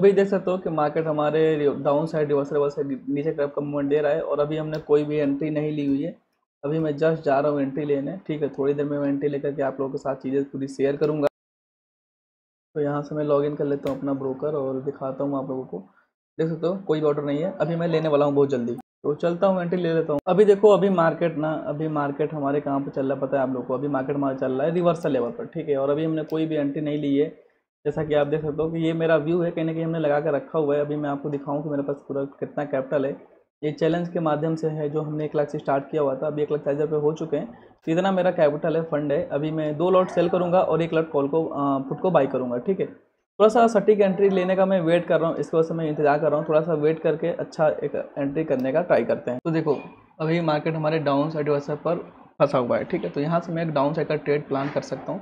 अभी देख सकते हो कि मार्केट हमारे डाउन साइड रिवर्स से नीचे तरफ का मूवमेंट दे रहा है और अभी हमने कोई भी एंट्री नहीं ली हुई है अभी मैं जस्ट जा रहा हूँ एंट्री लेने ठीक है थोड़ी देर में मैं एंट्री लेकर के आप लोगों के साथ चीज़ें पूरी शेयर करूँगा तो यहाँ से मैं लॉगिन कर लेता हूँ अपना ब्रोकर और दिखाता हूँ आप लोगों को देख सकते हो कोई ऑर्डर नहीं है अभी मैं लेने वाला हूँ बहुत जल्दी तो चलता हूँ एंट्री ले लेता हूँ अभी देखो अभी मार्केट ना अभी मार्केट हमारे कहाँ पर चल रहा है पता है आप लोग को अभी मार्केट हमारा चल रहा है रिवर्सल लेवल पर ठीक है और अभी हमने कोई भी एंट्री नहीं ली है जैसा कि आप देख सकते हो कि ये मेरा व्यू है कहीं ना कहीं हमने लगा कर रखा हुआ है अभी मैं आपको दिखाऊँ कि मेरे पास पूरा कितना कैपिटल है ये चैलेंज के माध्यम से है जो हमने एक लाख से स्टार्ट किया हुआ था अभी एक लाख चालीस हज़ार हो चुके हैं तो इतना मेरा कैपिटल है फंड है अभी मैं दो लॉट सेल करूँगा और एक लॉट कॉल को फुट को बाई करूँगा ठीक है थोड़ा सा सटीक एंट्री लेने का मैं वेट कर रहा हूँ इसके वजह से मैं इंतजार कर रहा हूँ थोड़ा सा वेट करके अच्छा एक एंट्री करने का ट्राई करते हैं तो देखो अभी मार्केट हमारे डाउन साइड पर फंसा हुआ है ठीक है तो यहाँ से मैं एक डाउन साइड का ट्रेड प्लान कर सकता हूँ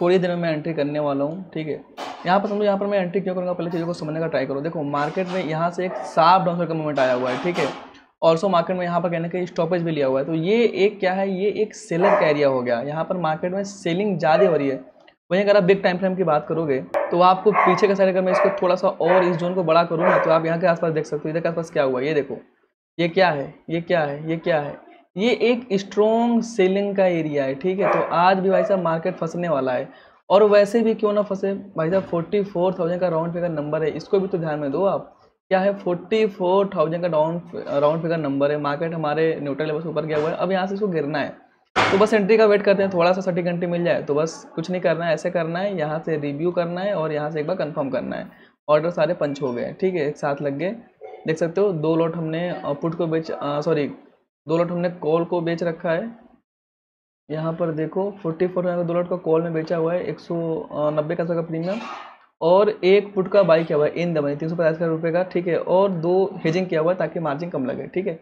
थोड़ी देर में मैं एंट्री करने वाला हूँ ठीक है यहाँ पर समझो यहाँ पर मैं एंट्री क्यों करूँगा पहले चीज़ों को समझने का ट्राई करो देखो मार्केट में यहाँ से एक साफ डाउन का मूवमेंट आया हुआ है ठीक है ऑल्सो मार्केट में यहाँ पर कहने का स्टॉपेज भी लिया हुआ है तो ये एक क्या है ये एक सेलर का एरिया हो गया यहाँ पर मार्केट में सेलिंग ज़्यादा हो रही है वहीं अगर आप बिग टाइम फ्रेम की बात करोगे तो आपको पीछे का साइड अगर मैं इसको थोड़ा सा और इस जोन को बड़ा करूँगा तो आप यहाँ के आसपास देख सकते हो इधर के आसपास क्या हुआ ये देखो ये क्या है ये क्या है ये क्या है ये एक स्ट्रॉन्ग सेलिंग का एरिया है ठीक है तो आज भी भाई साहब मार्केट फंसने वाला है और वैसे भी क्यों ना फंसे भाई साहब फोर्टी फोर थाउजेंड का राउंड फिगर नंबर है इसको भी तो ध्यान में दो आप क्या है फोर्टी फोर थाउजेंड का राउंड राउंड फिगर नंबर है मार्केट हमारे न्यूट्रल लेवल से ऊपर गया हुआ है अब यहाँ से इसको गिरना है तो बस एंट्री का वेट करते हैं थोड़ा सा सटी घंटे मिल जाए तो बस कुछ नहीं करना है ऐसे करना है यहाँ से रिव्यू करना है और यहाँ से एक बार कन्फर्म करना है ऑर्डर सारे पंच हो गए ठीक है एक साथ लग गए देख सकते हो दो लॉट हमने पुट को बेच सॉरी दो लॉट हमने कॉल को बेच रखा है यहाँ पर देखो फोर्टी फोर दो लॉट का कॉल में बेचा हुआ है एक सौ नब्बे का सौ प्रीमियम और एक फुट का बाई किया हुआ है इन दमनी तीन सौ पचास का रुपये का ठीक है और दो हेजिंग किया हुआ है ताकि मार्जिन कम लगे ठीक है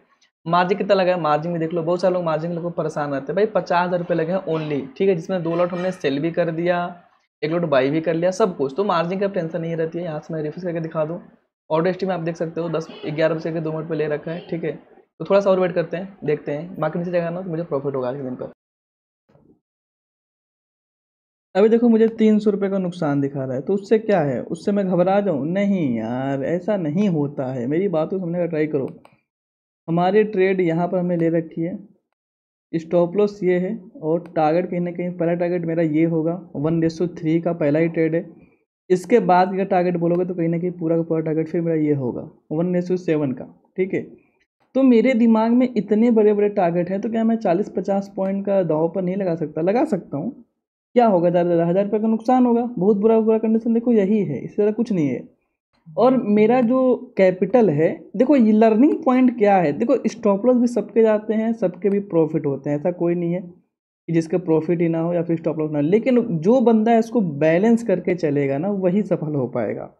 मार्जिन कितना लगा है मार्जिन में देख लो बहुत सारे लोग मार्जिन लोग परेशान रहते हैं भाई पचास हज़ार रुपये लगे हैं ओनली ठीक है जिसमें दो लॉट हमने सेल भी कर दिया एक लॉट बाई भी कर लिया सब कुछ तो मार्जिन का टेंशन नहीं रहती है यहाँ से मैं रिफ्रेश करके दिखा दूँ ऑर्डर में आप देख सकते हो दस ग्यारह बजे के दो मिनट पर ले रखा है ठीक है तो थोड़ा सा और वेट करते हैं देखते हैं बाकी नीचे जाएगा ना तो मुझे प्रॉफिट होगा आज के दिन पर अभी देखो मुझे तीन सौ रुपये का नुकसान दिखा रहा है तो उससे क्या है उससे मैं घबरा जाऊँ नहीं यार ऐसा नहीं होता है मेरी बात को समझने का ट्राई करो हमारे ट्रेड यहाँ पर हमने ले रखी है स्टॉप लॉस ये है और टारगेट कहीं ना कहीं पहला टारगेट मेरा ये होगा वन रेसो थ्री का पहला ही ट्रेड है इसके बाद अगर टारगेट बोलोगे तो कहीं ना कहीं पूरा का पूरा टारगेट फिर मेरा ये होगा वन सो सेवन का ठीक है तो मेरे दिमाग में इतने बड़े बड़े टारगेट हैं तो क्या मैं चालीस पचास पॉइंट का दाव पर नहीं लगा सकता लगा सकता हूँ क्या होगा ज़्यादा ज़्यादा हज़ार रुपये का नुकसान होगा बहुत बुरा बुरा कंडीशन देखो यही है इससे ज़्यादा कुछ नहीं है और मेरा जो कैपिटल है देखो ये लर्निंग पॉइंट क्या है देखो स्टॉप लॉस भी सबके जाते हैं सबके भी प्रॉफिट होते हैं ऐसा कोई नहीं है कि जिसका प्रॉफिट ही ना हो या फिर स्टॉप लॉस ना हो लेकिन जो बंदा है इसको बैलेंस करके चलेगा ना वही सफल हो पाएगा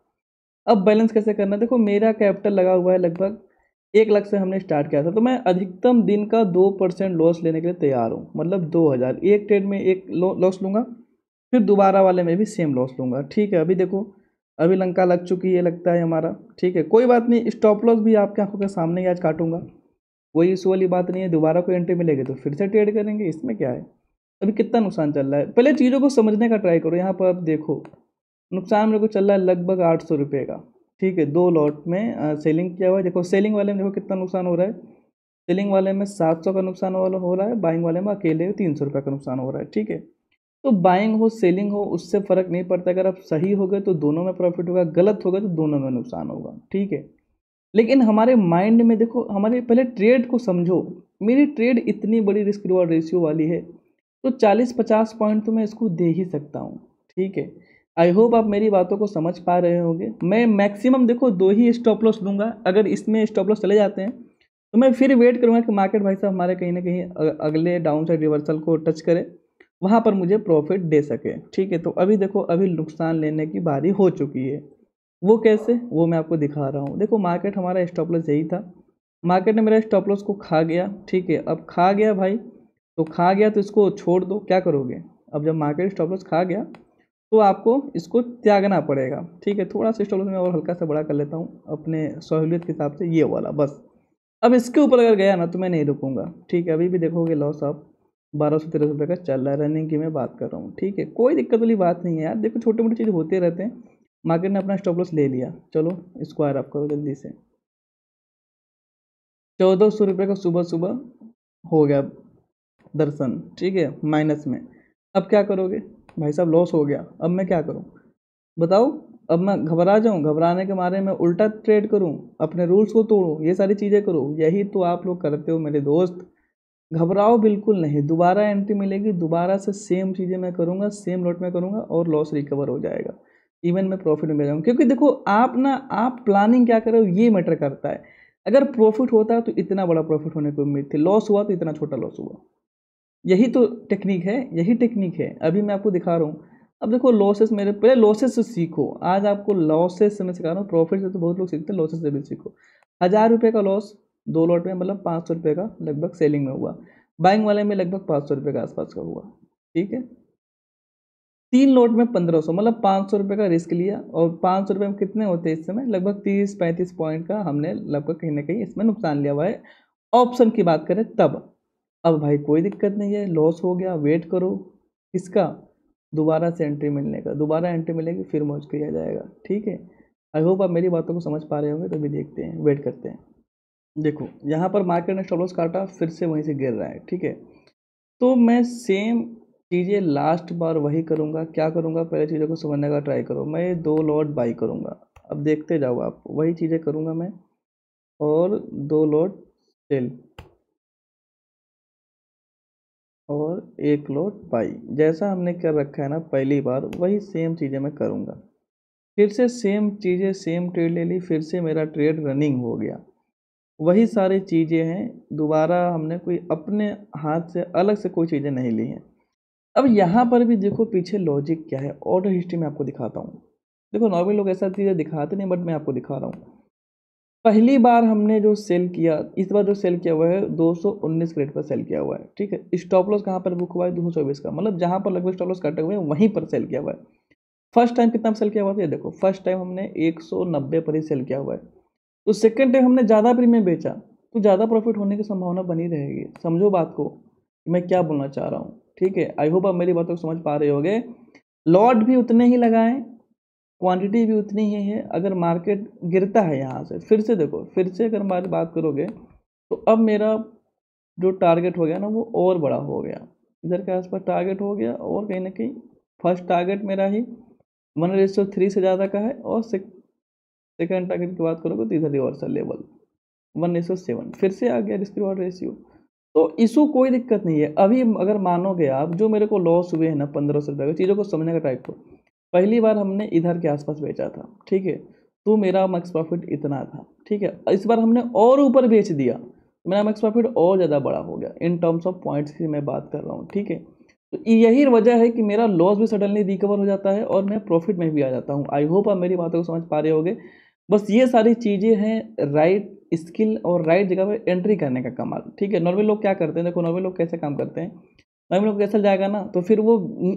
अब बैलेंस कैसे करना देखो मेरा कैपिटल लगा हुआ है लगभग एक लाख से हमने स्टार्ट किया था तो मैं अधिकतम दिन का दो परसेंट लॉस लेने के लिए तैयार हूँ मतलब दो हज़ार एक ट्रेड में एक लॉस लूँगा फिर दोबारा वाले में भी सेम लॉस लूँगा ठीक है अभी देखो अभी लंका लग चुकी है लगता है हमारा ठीक है कोई बात नहीं स्टॉप लॉस भी आपके आंखों के सामने ही आज काटूंगा कोई इस वाली बात नहीं है दोबारा कोई एंट्री मिलेगी तो फिर से ट्रेड करेंगे इसमें क्या है अभी कितना नुकसान चल रहा है पहले चीज़ों को समझने का ट्राई करो यहाँ पर आप देखो नुकसान मेरे को चल रहा है लगभग आठ सौ रुपये का ठीक है दो लॉट में सेलिंग किया हुआ है देखो सेलिंग वाले में देखो कितना नुकसान हो रहा है सेलिंग वाले में सात सौ का नुकसान वाला हो रहा है बाइंग वाले में अकेले तीन सौ रुपये का नुकसान हो रहा है ठीक है तो बाइंग हो सेलिंग हो उससे फ़र्क नहीं पड़ता अगर आप सही हो गए तो दोनों में प्रॉफिट होगा गलत होगा तो दोनों में नुकसान होगा ठीक है लेकिन हमारे माइंड में देखो हमारे पहले ट्रेड को समझो मेरी ट्रेड इतनी बड़ी रिस्क रिवॉर्ड रेशियो वाली है तो चालीस पचास पॉइंट तो मैं इसको दे ही सकता हूँ ठीक है आई होप आप मेरी बातों को समझ पा रहे होंगे मैं मैक्सिमम देखो दो ही स्टॉप लॉस दूंगा अगर इसमें स्टॉप लॉस चले जाते हैं तो मैं फिर वेट करूँगा कि मार्केट भाई साहब हमारे कहीं ना कहीं अगले डाउन साइड रिवर्सल को टच करे वहाँ पर मुझे प्रॉफिट दे सके ठीक है तो अभी देखो अभी नुकसान लेने की बारी हो चुकी है वो कैसे वो मैं आपको दिखा रहा हूँ देखो मार्केट हमारा स्टॉप लॉस यही था मार्केट ने मेरा स्टॉप लॉस को खा गया ठीक है अब खा गया भाई तो खा गया तो इसको छोड़ दो क्या करोगे अब जब मार्केट स्टॉप लॉस खा गया तो आपको इसको त्यागना पड़ेगा ठीक है थोड़ा सा स्टॉल में और हल्का सा बड़ा कर लेता हूँ अपने सहूलियत के हिसाब से ये वाला बस अब इसके ऊपर अगर गया ना तो मैं नहीं रुकूँगा ठीक है अभी भी देखोगे लॉस आप बारह सौ तेरह सौ रुपये का चल रहा है रनिंग की मैं बात कर रहा हूँ ठीक है कोई दिक्कत वाली बात नहीं है यार देखो छोटे मोटे चीज़ होते रहते हैं मार्केट ने अपना स्टॉप लॉस ले लिया चलो इसको आर आप करो जल्दी से चौदह सौ रुपये का सुबह सुबह हो गया दर्शन ठीक है माइनस में अब क्या करोगे भाई साहब लॉस हो गया अब मैं क्या करूँ बताओ अब मैं घबरा जाऊँ घबराने के मारे मैं उल्टा ट्रेड करूँ अपने रूल्स को तोड़ूँ ये सारी चीज़ें करूँ यही तो आप लोग करते हो मेरे दोस्त घबराओ बिल्कुल नहीं दोबारा एंट्री मिलेगी दोबारा से सेम चीज़ें मैं करूँगा सेम लॉट में करूँगा और लॉस रिकवर हो जाएगा इवन मैं प्रॉफिट में जाऊँगा क्योंकि देखो आप ना आप प्लानिंग क्या कर रहे हो ये मैटर करता है अगर प्रॉफिट होता है तो इतना बड़ा प्रॉफिट होने की उम्मीद थी लॉस हुआ तो इतना छोटा लॉस हुआ यही तो टेक्निक है यही टेक्निक है अभी मैं आपको दिखा रहा हूँ अब देखो लॉसेस मेरे पहले लॉसेस से सीखो आज आपको लॉसेस से मैं सिखा रहा हूँ प्रॉफिट से तो बहुत लोग सीखते हैं लॉसेस से भी सीखो हज़ार रुपये का लॉस दो लॉट में मतलब पाँच सौ रुपये का लगभग सेलिंग में हुआ बाइंग वाले में लगभग पाँच सौ रुपये के आसपास का हुआ ठीक है तीन लोट में पंद्रह सौ मतलब पाँच सौ रुपये का रिस्क लिया और पाँच सौ रुपये में कितने होते हैं इस समय लगभग तीस पैंतीस पॉइंट का हमने लगभग कहीं ना कहीं इसमें नुकसान लिया हुआ है ऑप्शन की बात करें तब अब भाई कोई दिक्कत नहीं है लॉस हो गया वेट करो इसका दोबारा से एंट्री मिलने का दोबारा एंट्री मिलेगी फिर मौज किया जाएगा ठीक है आई होप आप मेरी बातों को समझ पा रहे होंगे तो भी देखते हैं वेट करते हैं देखो यहाँ पर मार्केट ने स्टॉलॉस काटा फिर से वहीं से गिर रहा है ठीक है तो मैं सेम चीज़ें लास्ट बार वही करूँगा क्या करूँगा पहले चीज़ों को समझने का ट्राई करो मैं दो लॉट बाई करूँगा अब देखते जाओ आप वही चीज़ें करूँगा मैं और दो लॉट सेल और एक लोट पाई जैसा हमने कर रखा है ना पहली बार वही सेम चीज़ें मैं करूँगा फिर से सेम चीज़ें सेम ट्रेड ले ली फिर से मेरा ट्रेड रनिंग हो गया वही सारी चीज़ें हैं दोबारा हमने कोई अपने हाथ से अलग से कोई चीज़ें नहीं ली हैं अब यहाँ पर भी देखो पीछे लॉजिक क्या है ऑर्डर हिस्ट्री में आपको दिखाता हूँ देखो नॉर्मल लोग ऐसा चीज़ें दिखाते नहीं बट मैं आपको दिखा रहा हूँ पहली बार हमने जो सेल किया इस बार जो सेल किया हुआ है 219 सौ पर सेल किया हुआ है ठीक है स्टॉप लॉस कहाँ पर बुक हुआ है दो का मतलब जहाँ पर लगभग स्टॉप लॉस कटे हुए हैं वहीं पर सेल किया हुआ है फर्स्ट टाइम कितना सेल किया हुआ था ये देखो फर्स्ट टाइम हमने 190 पर ही सेल किया हुआ है तो सेकेंड टाइम हमने ज़्यादा प्रीमियम बेचा तो ज़्यादा प्रॉफिट होने की संभावना बनी रहेगी समझो बात को मैं क्या बोलना चाह रहा हूँ ठीक है आई होप आप मेरी बातों को समझ पा रहे हो लॉट भी उतने ही लगाएं क्वांटिटी भी उतनी ही है अगर मार्केट गिरता है यहाँ से फिर से देखो फिर से अगर हमारे बात करोगे तो अब मेरा जो टारगेट हो गया ना वो और बड़ा हो गया इधर के आसपास टारगेट हो गया और कहीं ना कहीं फर्स्ट टारगेट मेरा ही वन रेसो थ्री से ज़्यादा का है और सेकेंड टारगेट की बात करोगे तो इधर reversal level one ratio seven फिर से आ गया रिस्क रिवॉर्ड रेशियो तो इशू कोई दिक्कत नहीं है अभी अगर मानोगे आप जो मेरे को लॉस हुए हैं ना पंद्रह सौ रुपये चीज़ों को समझने का टाइप को पहली बार हमने इधर के आसपास बेचा था ठीक है तो मेरा मैक्स प्रॉफिट इतना था ठीक है इस बार हमने और ऊपर बेच दिया तो मेरा मैक्स प्रॉफिट और ज़्यादा बड़ा हो गया इन टर्म्स ऑफ पॉइंट्स की मैं बात कर रहा हूँ ठीक है तो यही वजह है कि मेरा लॉस भी सडनली रिकवर हो जाता है और मैं प्रॉफिट में भी आ जाता हूँ आई होप आप मेरी बातों को समझ पा रहे होगे बस ये सारी चीज़ें हैं राइट स्किल और राइट जगह पर एंट्री करने का कमाल ठीक है नॉर्मल लोग क्या करते हैं देखो नॉर्मल लोग कैसे काम करते हैं भाई हम लोग कैसे जाएगा ना तो फिर वो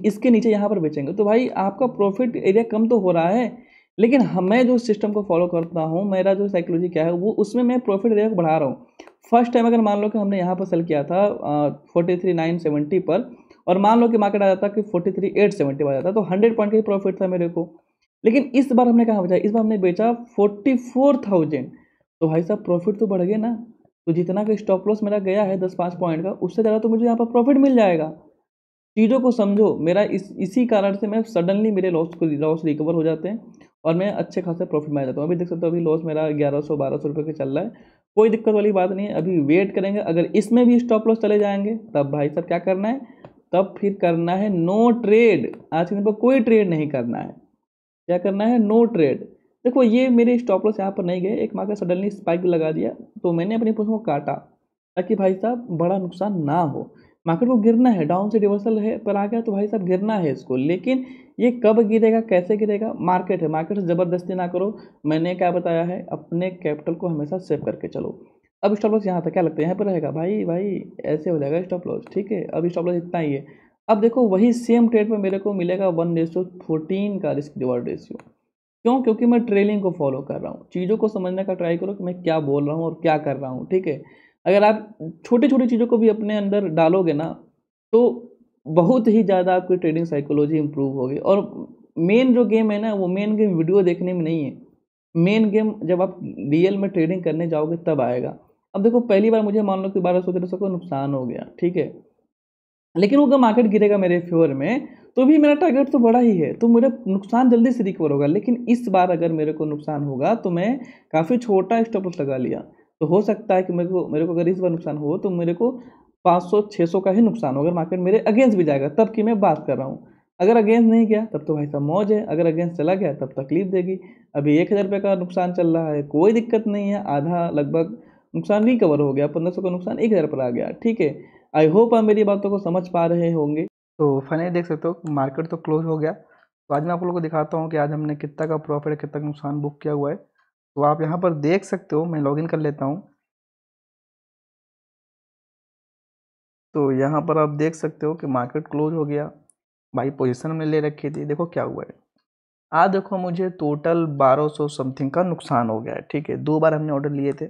इसके नीचे यहाँ पर बेचेंगे तो भाई आपका प्रॉफिट एरिया कम तो हो रहा है लेकिन मैं जो सिस्टम को फॉलो करता हूँ मेरा जो साइकोलॉजी क्या है वो उसमें मैं प्रॉफिट एरिया को बढ़ा रहा हूँ फर्स्ट टाइम अगर मान लो कि हमने यहाँ पर सेल किया था फोर्टी थ्री नाइन सेवेंटी पर और मान लो कि मार्केट आ जाता कि फोर्टी थ्री एट सेवेंटी पर आ जाता तो हंड्रेड पॉइंट का ही प्रॉफिट था मेरे को लेकिन इस बार हमने कहाँ बेचा इस बार हमने बेचा फोर्टी फोर थाउजेंड तो भाई साहब प्रॉफिट तो बढ़ गया ना तो जितना का स्टॉप लॉस मेरा गया है दस पाँच पॉइंट का उससे ज़्यादा तो मुझे यहाँ पर प्रॉफिट मिल जाएगा चीज़ों को समझो मेरा इस इसी कारण से मैं सडनली मेरे लॉस को लॉस रिकवर हो जाते हैं और मैं अच्छे खासे प्रॉफिट में आ जाता हूँ अभी देख सकते हो अभी लॉस मेरा ग्यारह सौ बारह सौ रुपये का चल रहा है कोई दिक्कत वाली बात नहीं है अभी वेट करेंगे अगर इसमें भी स्टॉप लॉस चले जाएंगे तब भाई साहब क्या करना है तब फिर करना है नो ट्रेड आज के दिन पर कोई ट्रेड नहीं करना है क्या करना है नो ट्रेड देखो ये मेरे स्टॉप लॉस यहाँ पर नहीं गए एक मार्केट सडनली स्पाइक लगा दिया तो मैंने अपनी पोजिशन को काटा ताकि भाई साहब बड़ा नुकसान ना हो मार्केट को गिरना है डाउन से रिवर्सल है पर आ गया तो भाई साहब गिरना है इसको लेकिन ये कब गिरेगा कैसे गिरेगा मार्केट है मार्केट से ज़बरदस्ती ना करो मैंने क्या बताया है अपने कैपिटल को हमेशा सेव करके चलो अब स्टॉप लॉस यहाँ तक क्या लगता है यहाँ पर रहेगा भाई भाई ऐसे हो जाएगा स्टॉप लॉस ठीक है अब स्टॉप लॉस इतना ही है अब देखो वही सेम ट्रेड पर मेरे को मिलेगा वन रेशियो फोर्टीन का रिस्क रिवॉर्ड रेशियो क्यों क्योंकि मैं ट्रेलिंग को फॉलो कर रहा हूँ चीज़ों को समझने का ट्राई करो कि मैं क्या बोल रहा हूँ और क्या कर रहा हूँ ठीक है अगर आप छोटी छोटी चीज़ों को भी अपने अंदर डालोगे ना तो बहुत ही ज़्यादा आपकी ट्रेडिंग साइकोलॉजी इम्प्रूव होगी और मेन जो गेम है ना वो मेन गेम वीडियो देखने में नहीं है मेन गेम जब आप रियल में ट्रेडिंग करने जाओगे तब आएगा अब देखो पहली बार मुझे मान लो कि बारह सौ तेरह सौ का नुकसान हो गया ठीक है लेकिन वो मार्केट गिरेगा मेरे फेवर में तो भी मेरा टारगेट तो बड़ा ही है तो मेरा नुकसान जल्दी से रिकवर होगा लेकिन इस बार अगर मेरे को नुकसान होगा तो मैं काफ़ी छोटा स्टॉप लगा लिया तो हो सकता है कि मेरे को मेरे को अगर इस बार नुकसान हो तो मेरे को 500 600 का ही नुकसान होगा मार्केट मेरे अगेंस्ट भी जाएगा तब की मैं बात कर रहा हूँ अगर अगेंस्ट नहीं गया तब तो भाई साहब मौज है अगर अगेंस्ट चला गया तब तकलीफ देगी अभी एक हज़ार रुपये का नुकसान चल रहा है कोई दिक्कत नहीं है आधा लगभग नुकसान रिकवर हो गया पंद्रह सौ का नुकसान एक हज़ार पर आ गया ठीक है आई होप आप मेरी बातों को समझ पा रहे होंगे तो फाइनली देख सकते हो मार्केट तो क्लोज हो गया तो आज मैं आप लोगों को दिखाता हूँ कि आज हमने कितना का प्रॉफिट कितना का नुकसान बुक किया हुआ है तो आप यहाँ पर देख सकते हो मैं लॉगिन कर लेता हूँ तो यहाँ पर आप देख सकते हो कि मार्केट क्लोज हो गया भाई पोजिशन हमने ले रखी थी देखो क्या हुआ है आज देखो मुझे टोटल बारह समथिंग का नुकसान हो गया है ठीक है दो बार हमने ऑर्डर लिए थे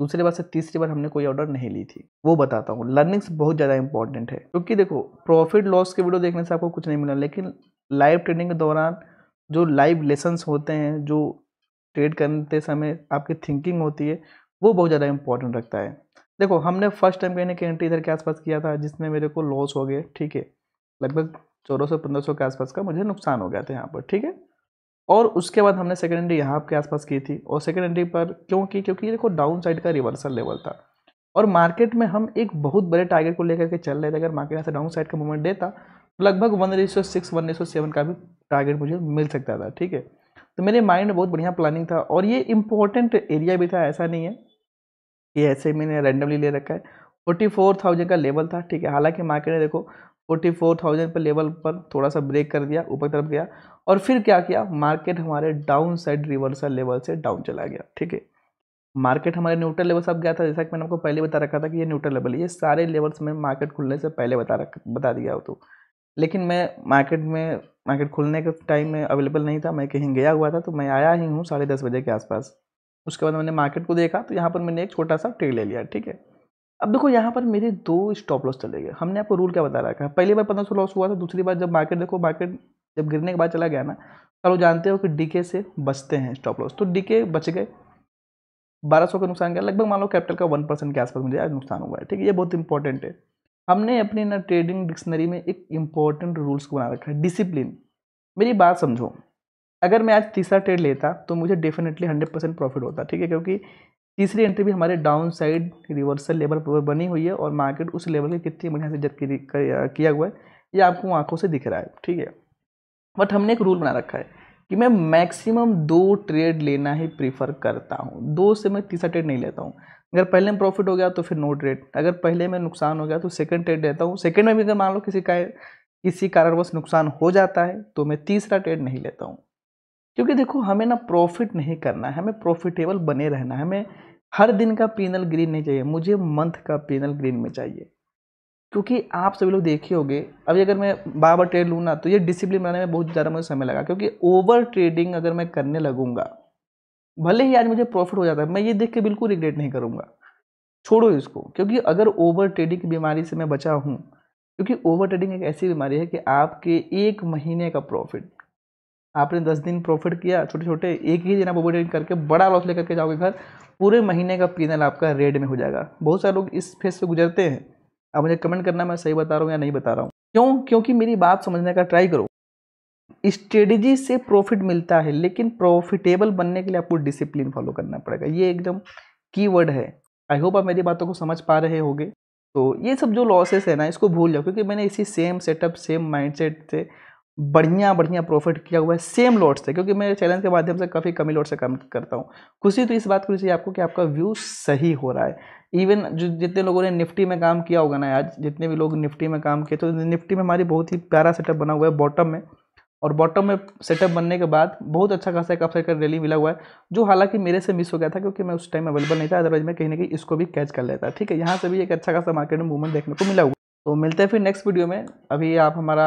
दूसरे बार से तीसरी बार हमने कोई ऑर्डर नहीं ली थी वो बताता हूँ लर्निंग्स बहुत ज़्यादा इंपॉर्टेंट है क्योंकि देखो प्रॉफिट लॉस के वीडियो देखने से आपको कुछ नहीं मिला लेकिन लाइव ट्रेडिंग के दौरान जो लाइव लेसन्स होते हैं जो ट्रेड करते समय आपकी थिंकिंग होती है वो बहुत ज़्यादा इंपॉर्टेंट रखता है देखो हमने फर्स्ट टाइम कहीं ना एंट्री इधर के आसपास किया था जिसमें मेरे को लॉस हो गए ठीक है लगभग चौदह सौ पंद्रह सौ के आसपास का मुझे नुकसान हो गया था यहाँ पर ठीक है और उसके बाद हमने एंट्री यहाँ आपके आसपास की थी और एंट्री पर क्यों की क्योंकि ये देखो डाउन साइड का रिवर्सल लेवल था और मार्केट में हम एक बहुत बड़े टारगेट को लेकर के चल रहे थे अगर मार्केट यहाँ से डाउन साइड का मूवमेंट देता तो लगभग one ratio six one ratio seven का भी टारगेट मुझे मिल सकता था ठीक है तो मेरे माइंड में बहुत बढ़िया प्लानिंग था और ये इंपॉर्टेंट एरिया भी था ऐसा नहीं है कि ऐसे मैंने रैंडमली ले रखा है फोर्टी फोर थाउजेंड का लेवल था ठीक है हालांकि मार्केट ने देखो फोर्टी फोर थाउजेंड पर लेवल पर थोड़ा सा ब्रेक कर दिया ऊपर तरफ गया और फिर क्या किया मार्केट हमारे डाउन साइड रिवर्सल लेवल से डाउन चला गया ठीक है मार्केट हमारे न्यूट्रल लेवल से अब गया था जैसा कि मैंने आपको पहले बता रखा था कि ये न्यूट्रल लेवल ये सारे लेवल्स में मार्केट खुलने से पहले बता रख बता दिया हो तो लेकिन मैं मार्केट में मार्केट खुलने के टाइम में अवेलेबल नहीं था मैं कहीं गया हुआ था तो मैं आया ही हूँ साढ़े दस बजे के आसपास उसके बाद मैंने मार्केट को देखा तो यहाँ पर मैंने एक छोटा सा ट्रेड ले लिया ठीक है अब देखो यहाँ पर मेरे दो स्टॉप लॉस चले गए हमने आपको रूल क्या बता रखा है पहली बार पंद्रह सौ लॉस हुआ था दूसरी बार जब मार्केट देखो मार्केट जब गिरने के बाद चला गया ना तो लोग जानते हो कि डीके से बचते हैं स्टॉप लॉस तो डीके बच गए बारह सौ का नुकसान गया लगभग मान लो कैपिटल का वन परसेंट के आसपास मुझे आज नुकसान हुआ है ठीक है ये बहुत इंपॉर्टेंट है हमने अपनी ना ट्रेडिंग डिक्शनरी में एक इंपॉर्टेंट रूल्स को बना रखा है डिसिप्लिन मेरी बात समझो अगर मैं आज तीसरा ट्रेड लेता तो मुझे डेफिनेटली हंड्रेड परसेंट प्रॉफिट होता ठीक है क्योंकि तीसरी एंट्री भी हमारे डाउन साइड रिवर्सल लेवल पर बनी हुई है और मार्केट उस लेवल के कितनी बढ़िया से जब किया हुआ है ये आपको आंखों से दिख रहा है ठीक है बट हमने एक रूल बना रखा है कि मैं मैक्सिमम दो ट्रेड लेना ही प्रीफर करता हूँ दो से मैं तीसरा ट्रेड नहीं लेता हूँ अगर पहले में प्रॉफिट हो गया तो फिर नो ट्रेड अगर पहले में नुकसान हो गया तो सेकेंड ट्रेड लेता हूँ सेकेंड में भी अगर मान लो किसी का किसी कारणवश नुकसान हो जाता है तो मैं तीसरा ट्रेड नहीं लेता हूँ क्योंकि देखो हमें ना प्रॉफिट नहीं करना है हमें प्रॉफिटेबल बने रहना है हमें हर दिन का पीनल ग्रीन नहीं चाहिए मुझे मंथ का पीनल ग्रीन में चाहिए क्योंकि आप सभी लोग देखे होंगे अभी अगर मैं बार बार ट्रेड लूँ ना तो ये डिसिप्लिन बनाने में बहुत ज़्यादा मुझे समय लगा क्योंकि ओवर ट्रेडिंग अगर मैं करने लगूंगा भले ही आज मुझे प्रॉफिट हो जाता है मैं ये देख के बिल्कुल रिग्रेट नहीं करूँगा छोड़ो इसको क्योंकि अगर ओवर ट्रेडिंग की बीमारी से मैं बचा हूँ क्योंकि ओवर ट्रेडिंग एक ऐसी बीमारी है कि आपके एक महीने का प्रॉफिट आपने दस दिन प्रॉफिट किया छोटे छोटे एक ही दिन आप ओवर करके बड़ा लॉस लेकर के जाओगे घर पूरे महीने का पी आपका रेड में हो जाएगा बहुत सारे लोग इस फेज से गुजरते हैं आप मुझे कमेंट करना मैं सही बता रहा हूँ या नहीं बता रहा हूँ क्यों क्योंकि मेरी बात समझने का ट्राई करो स्ट्रेटजी से प्रॉफिट मिलता है लेकिन प्रॉफिटेबल बनने के लिए आपको डिसिप्लिन फॉलो करना पड़ेगा ये एकदम की वर्ड है आई होप आप मेरी बातों को समझ पा रहे होगे तो ये सब जो लॉसेस है ना इसको भूल जाओ क्योंकि मैंने इसी सेम सेटअप सेम माइंडसेट से बढ़िया बढ़िया प्रॉफिट किया हुआ है सेम लॉट से क्योंकि मैं चैनल के माध्यम से काफ़ी कमी लॉट से कम करता हूँ खुशी तो इस बात खुशी चाहिए आपको कि आपका व्यू सही हो रहा है इवन जो जितने लोगों ने निफ्टी में काम किया होगा ना आज जितने भी लोग निफ्टी में काम किए तो निफ्टी में हमारी बहुत ही प्यारा सेटअप बना हुआ है बॉटम में और बॉटम में सेटअप बनने के बाद बहुत अच्छा खासा एक अपसाइड का रैली मिला हुआ है जो हालांकि मेरे से मिस हो गया था क्योंकि मैं उस टाइम अवेलेबल नहीं था अदरवाइज मैं कहीं ना कहीं इसको भी कैच कर लेता ठीक है यहाँ से भी एक अच्छा खासा मार्केट में मूवमेंट देखने को मिला हुआ तो मिलते हैं फिर नेक्स्ट वीडियो में अभी आप हमारा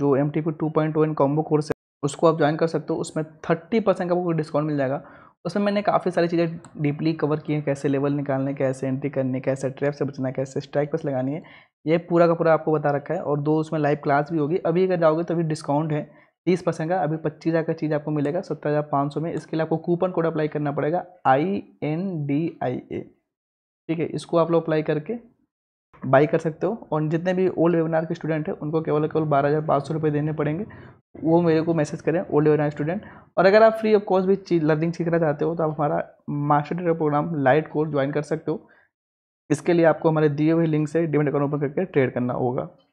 जो M T P two point one combo course है उसको आप ज्वाइन कर सकते हो उसमें थर्टी परसेंट का आपको डिस्काउंट मिल जाएगा उसमें मैंने काफ़ी सारी चीज़ें डीपली कवर की हैं कैसे लेवल निकालने कैसे एंट्री करने कैसे ट्रैप से बचना कैसे स्ट्राइक पर लगानी है ये पूरा का पूरा आपको बता रखा है और दो उसमें लाइव क्लास भी होगी अभी अगर जाओगे तो अभी डिस्काउंट है तीस परसेंट का अभी पच्चीस हज़ार का चीज़ आपको मिलेगा सत्तर हज़ार पाँच सौ में इसके लिए आपको कूपन कोड अप्लाई करना पड़ेगा आई एन डी आई ए ठीक है इसको आप लोग अप्लाई करके बाई कर सकते हो और जितने भी ओल्ड वेबिनार के स्टूडेंट हैं उनको केवल केवल बारह हज़ार पाँच सौ रुपये देने पड़ेंगे वो मेरे को मैसेज करें ओल्ड वेबिनार स्टूडेंट और अगर आप फ्री ऑफ कॉस्ट भी चीज लर्निंग सीखना चाहते हो तो आप हमारा master trader program lite course join कर सकते हो इसके लिए आपको हमारे दिए हुए लिंक से डिमेंट अकाउंट ओपन करके ट्रेड करना होगा